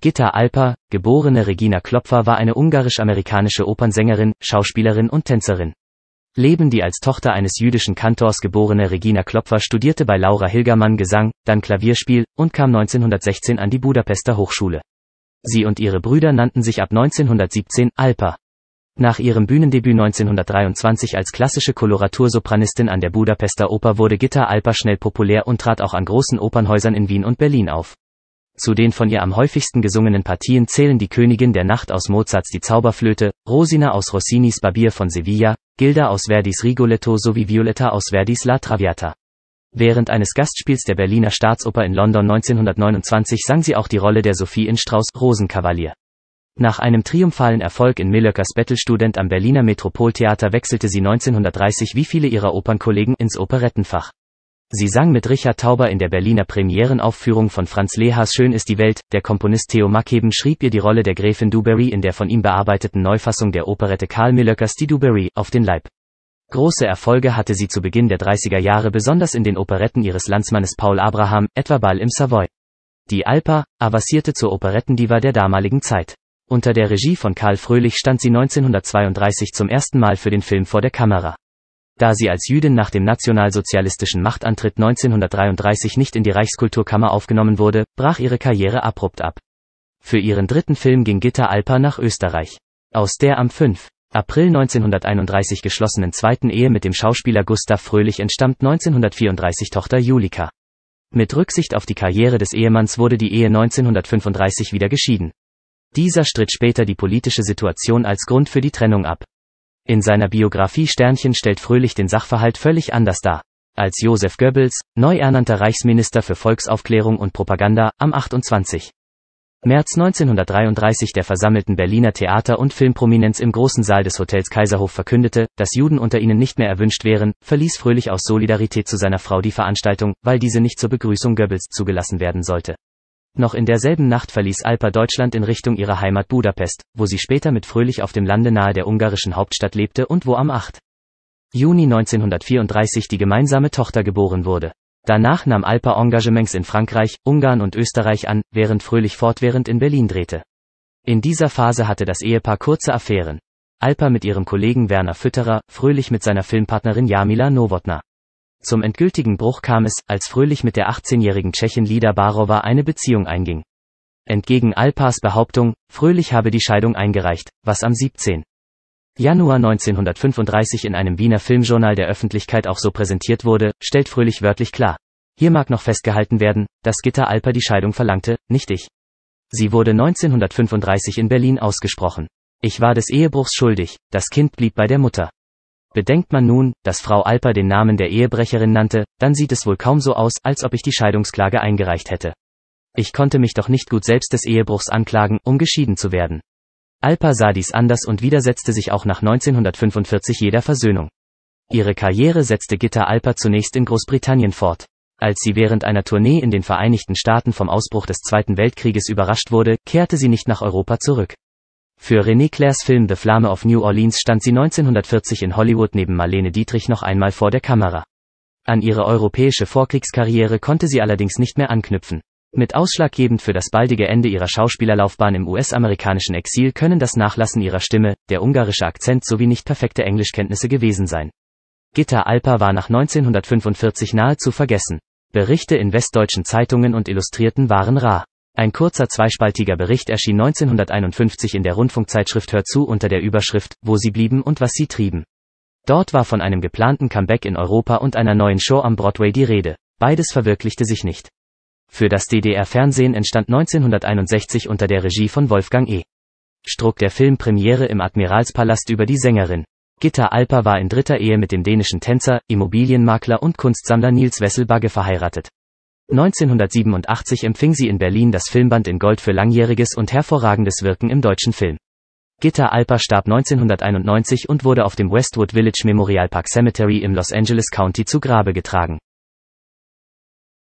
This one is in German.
Gitta Alper, geborene Regina Klopfer war eine ungarisch-amerikanische Opernsängerin, Schauspielerin und Tänzerin. Leben die als Tochter eines jüdischen Kantors geborene Regina Klopfer studierte bei Laura Hilgermann Gesang, dann Klavierspiel und kam 1916 an die Budapester Hochschule. Sie und ihre Brüder nannten sich ab 1917 Alper. Nach ihrem Bühnendebüt 1923 als klassische Koloratursopranistin an der Budapester Oper wurde Gitta Alper schnell populär und trat auch an großen Opernhäusern in Wien und Berlin auf. Zu den von ihr am häufigsten gesungenen Partien zählen die Königin der Nacht aus Mozarts Die Zauberflöte, Rosina aus Rossinis Barbier von Sevilla, Gilda aus Verdis Rigoletto sowie Violetta aus Verdis La Traviata. Während eines Gastspiels der Berliner Staatsoper in London 1929 sang sie auch die Rolle der Sophie in Strauß' Rosenkavalier. Nach einem triumphalen Erfolg in Millöckers Bettelstudent am Berliner Metropoltheater wechselte sie 1930 wie viele ihrer Opernkollegen ins Operettenfach. Sie sang mit Richard Tauber in der Berliner Premierenaufführung von Franz Lehas Schön ist die Welt, der Komponist Theo Mackheben schrieb ihr die Rolle der Gräfin Duberry in der von ihm bearbeiteten Neufassung der Operette Karl Millöckers Die Duberry auf den Leib. Große Erfolge hatte sie zu Beginn der 30er Jahre besonders in den Operetten ihres Landsmannes Paul Abraham, etwa Ball im Savoy. Die Alpa, avancierte zur Operettendiva der damaligen Zeit. Unter der Regie von Karl Fröhlich stand sie 1932 zum ersten Mal für den Film vor der Kamera da sie als Jüdin nach dem nationalsozialistischen Machtantritt 1933 nicht in die Reichskulturkammer aufgenommen wurde, brach ihre Karriere abrupt ab. Für ihren dritten Film ging Gitta Alper nach Österreich. Aus der am 5. April 1931 geschlossenen zweiten Ehe mit dem Schauspieler Gustav Fröhlich entstammt 1934 Tochter Julika. Mit Rücksicht auf die Karriere des Ehemanns wurde die Ehe 1935 wieder geschieden. Dieser stritt später die politische Situation als Grund für die Trennung ab. In seiner Biografie Sternchen stellt Fröhlich den Sachverhalt völlig anders dar. Als Josef Goebbels, neu ernannter Reichsminister für Volksaufklärung und Propaganda, am 28. März 1933 der versammelten Berliner Theater- und Filmprominenz im großen Saal des Hotels Kaiserhof verkündete, dass Juden unter ihnen nicht mehr erwünscht wären, verließ Fröhlich aus Solidarität zu seiner Frau die Veranstaltung, weil diese nicht zur Begrüßung Goebbels zugelassen werden sollte. Noch in derselben Nacht verließ Alpa Deutschland in Richtung ihrer Heimat Budapest, wo sie später mit Fröhlich auf dem Lande nahe der ungarischen Hauptstadt lebte und wo am 8. Juni 1934 die gemeinsame Tochter geboren wurde. Danach nahm Alpa Engagements in Frankreich, Ungarn und Österreich an, während Fröhlich fortwährend in Berlin drehte. In dieser Phase hatte das Ehepaar kurze Affären. Alpa mit ihrem Kollegen Werner Fütterer, Fröhlich mit seiner Filmpartnerin Jamila Nowotna. Zum endgültigen Bruch kam es, als Fröhlich mit der 18-jährigen Tschechin Lida Barova eine Beziehung einging. Entgegen Alpas Behauptung, Fröhlich habe die Scheidung eingereicht, was am 17. Januar 1935 in einem Wiener Filmjournal der Öffentlichkeit auch so präsentiert wurde, stellt Fröhlich wörtlich klar. Hier mag noch festgehalten werden, dass Gitta Alper die Scheidung verlangte, nicht ich. Sie wurde 1935 in Berlin ausgesprochen. Ich war des Ehebruchs schuldig, das Kind blieb bei der Mutter. Bedenkt man nun, dass Frau Alper den Namen der Ehebrecherin nannte, dann sieht es wohl kaum so aus, als ob ich die Scheidungsklage eingereicht hätte. Ich konnte mich doch nicht gut selbst des Ehebruchs anklagen, um geschieden zu werden. Alper sah dies anders und widersetzte sich auch nach 1945 jeder Versöhnung. Ihre Karriere setzte Gitta Alper zunächst in Großbritannien fort. Als sie während einer Tournee in den Vereinigten Staaten vom Ausbruch des Zweiten Weltkrieges überrascht wurde, kehrte sie nicht nach Europa zurück. Für René Clairs Film The Flame of New Orleans stand sie 1940 in Hollywood neben Marlene Dietrich noch einmal vor der Kamera. An ihre europäische Vorkriegskarriere konnte sie allerdings nicht mehr anknüpfen. Mit ausschlaggebend für das baldige Ende ihrer Schauspielerlaufbahn im US-amerikanischen Exil können das Nachlassen ihrer Stimme, der ungarische Akzent sowie nicht perfekte Englischkenntnisse gewesen sein. Gitta Alper war nach 1945 nahezu vergessen. Berichte in westdeutschen Zeitungen und Illustrierten waren rar. Ein kurzer zweispaltiger Bericht erschien 1951 in der Rundfunkzeitschrift Hör zu unter der Überschrift Wo sie blieben und was sie trieben. Dort war von einem geplanten Comeback in Europa und einer neuen Show am Broadway die Rede. Beides verwirklichte sich nicht. Für das DDR-Fernsehen entstand 1961 unter der Regie von Wolfgang E. Struck der Film Premiere im Admiralspalast über die Sängerin. Gitta Alper war in dritter Ehe mit dem dänischen Tänzer, Immobilienmakler und Kunstsammler Nils Wesselbagge verheiratet. 1987 empfing sie in Berlin das Filmband in Gold für langjähriges und hervorragendes Wirken im deutschen Film. Gitta Alper starb 1991 und wurde auf dem Westwood Village Memorial Park Cemetery im Los Angeles County zu Grabe getragen